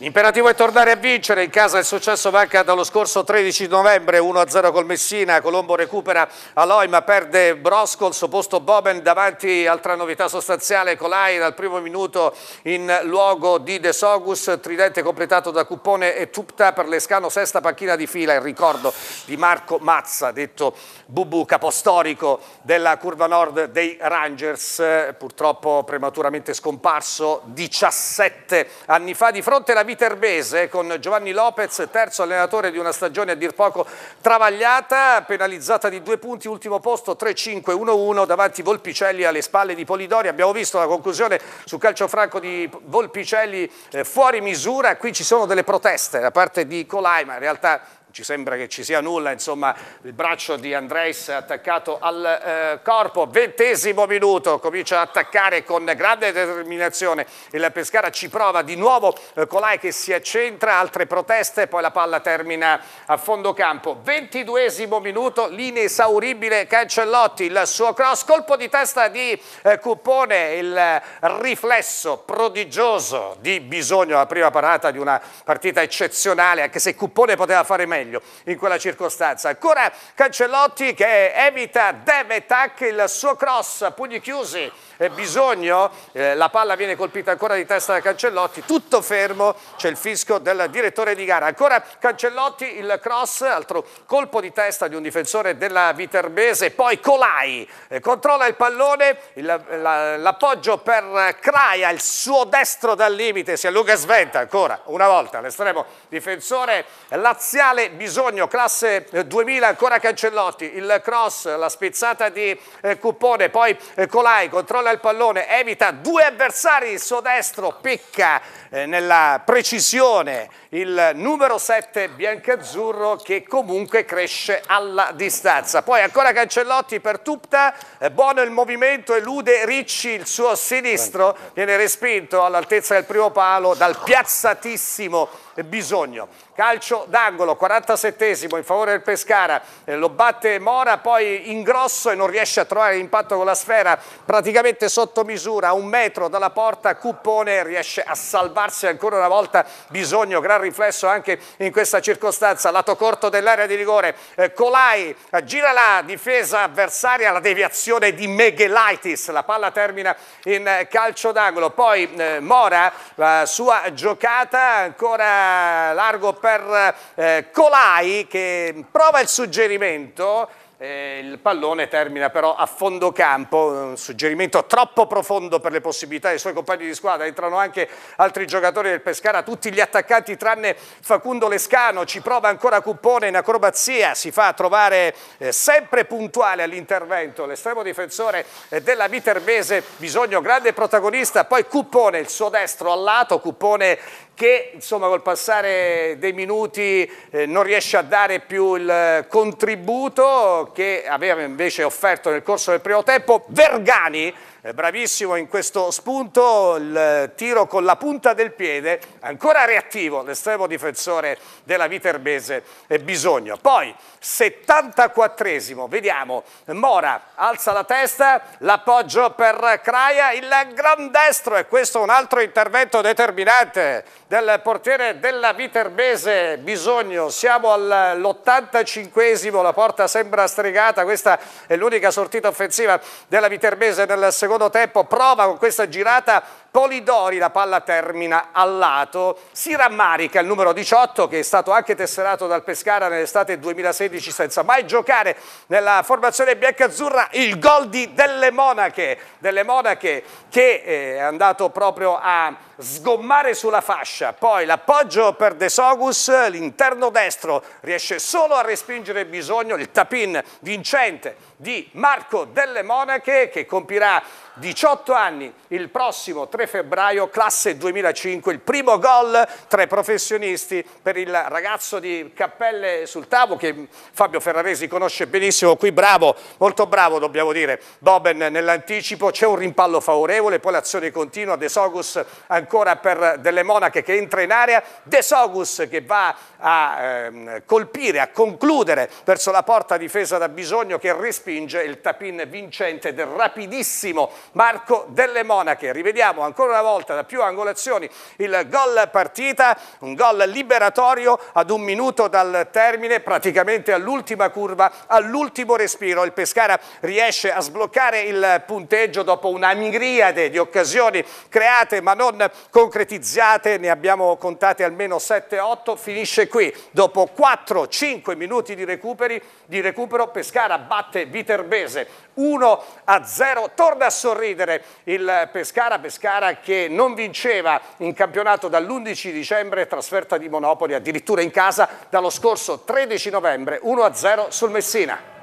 L'imperativo è tornare a vincere, in casa il successo manca dallo scorso 13 novembre 1-0 col Messina, Colombo recupera Aloy ma perde Brosco, al suo posto Boben davanti, altra novità sostanziale, Colai dal primo minuto in luogo di De Sogus, tridente completato da Cupone e Tupta per Lescano, sesta panchina di fila, il ricordo di Marco Mazza, detto Bubu, capostorico della curva nord dei Rangers, eh, purtroppo prematuramente scomparso 17 anni fa di fronte alla Viterbese con Giovanni Lopez, terzo allenatore di una stagione a dir poco travagliata, penalizzata di due punti, ultimo posto 3-5-1-1 davanti Volpicelli alle spalle di Polidori. Abbiamo visto la conclusione sul calcio franco di Volpicelli eh, fuori misura, qui ci sono delle proteste da parte di Colai, ma in realtà ci sembra che ci sia nulla, insomma il braccio di Andres attaccato al eh, corpo, ventesimo minuto, comincia a attaccare con grande determinazione e la Pescara, ci prova di nuovo eh, Colai che si accentra, altre proteste, poi la palla termina a fondo campo, ventiduesimo minuto, l'inesauribile Cancellotti, il suo cross, colpo di testa di eh, Cupone, il riflesso prodigioso di Bisogno, la prima parata di una partita eccezionale, anche se Cupone poteva fare meglio, meglio in quella circostanza. Ancora Cancellotti che evita deve tac il suo cross, pugni chiusi, eh, bisogno, eh, la palla viene colpita ancora di testa da Cancellotti, tutto fermo, c'è il fisco del direttore di gara. Ancora Cancellotti il cross, altro colpo di testa di un difensore della Viterbese, poi Colai eh, controlla il pallone, l'appoggio per Craia, il suo destro dal limite, si allunga e sventa ancora una volta l'estremo difensore laziale bisogno, classe 2000 eh, ancora Cancellotti, il cross, la spezzata di eh, Cuppone, poi eh, Colai controlla il pallone, evita due avversari, il suo destro picca eh, nella precisione il numero 7 biancazzurro che comunque cresce alla distanza. Poi ancora Cancellotti per Tupta, eh, buono il movimento, elude Ricci il suo sinistro, viene respinto all'altezza del primo palo dal piazzatissimo bisogno. Calcio d'angolo, 47esimo in favore del Pescara, eh, lo batte Mora, poi ingrosso e non riesce a trovare l'impatto con la sfera, praticamente sotto misura, un metro dalla porta, Cuppone riesce a salvarsi ancora una volta, bisogno, gran riflesso anche in questa circostanza, lato corto dell'area di rigore, eh, Colai eh, gira la difesa avversaria, la deviazione di Meghelaitis, la palla termina in eh, calcio d'angolo, poi eh, Mora, la sua giocata ancora largo per eh, Colai che prova il suggerimento eh, il pallone termina però a fondo campo, un suggerimento troppo profondo per le possibilità dei suoi compagni di squadra, entrano anche altri giocatori del Pescara, tutti gli attaccanti tranne Facundo Lescano, ci prova ancora Cuppone in acrobazia, si fa trovare eh, sempre puntuale all'intervento l'estremo difensore eh, della Viterbese, Bisogno grande protagonista, poi Cuppone il suo destro al lato, Cuppone che insomma col passare dei minuti eh, non riesce a dare più il eh, contributo che aveva invece offerto nel corso del primo tempo. Vergani eh, bravissimo in questo spunto, il eh, tiro con la punta del piede, ancora reattivo l'estremo difensore della Viterbese e Bisogno. Poi 74esimo, vediamo, Mora alza la testa, l'appoggio per Craia, il gran destro e questo è un altro intervento determinante del portiere della Viterbese Bisogno, siamo all'85esimo, la porta sembra stregata, questa è l'unica sortita offensiva della Viterbese nel secondo tempo, prova con questa girata Polidori, la palla termina al lato, si rammarica il numero 18 che è stato anche tesserato dal Pescara nell'estate 2016 senza mai giocare nella formazione biancazzurra, il gol di Delle Monache, Delle Monache che eh, è andato proprio a sgommare sulla fascia, poi l'appoggio per De Sogus, l'interno destro riesce solo a respingere il bisogno, il tapin vincente di Marco Delle Monache che compirà 18 anni, il prossimo 3 febbraio, classe 2005, il primo gol tra i professionisti per il ragazzo di Cappelle sul Tavo che Fabio Ferraresi conosce benissimo, qui bravo, molto bravo dobbiamo dire, Boben nell'anticipo, c'è un rimpallo favorevole, poi l'azione continua, De Sogus ancora per delle monache che entra in area, De Sogus che va a ehm, colpire, a concludere verso la porta difesa da Bisogno che respinge il tapin vincente del rapidissimo Marco delle Monache. Rivediamo ancora una volta da più angolazioni il gol partita, un gol liberatorio ad un minuto dal termine, praticamente all'ultima curva, all'ultimo respiro. Il Pescara riesce a sbloccare il punteggio dopo una miriade di occasioni create ma non concretizzate, ne abbiamo contate almeno 7-8, finisce qui. Dopo 4-5 minuti di, recuperi, di recupero Pescara batte Viterbese 1-0, torna a sorridere sorridere il Pescara, Pescara che non vinceva in campionato dall'11 dicembre, trasferta di Monopoli addirittura in casa dallo scorso 13 novembre 1-0 sul Messina.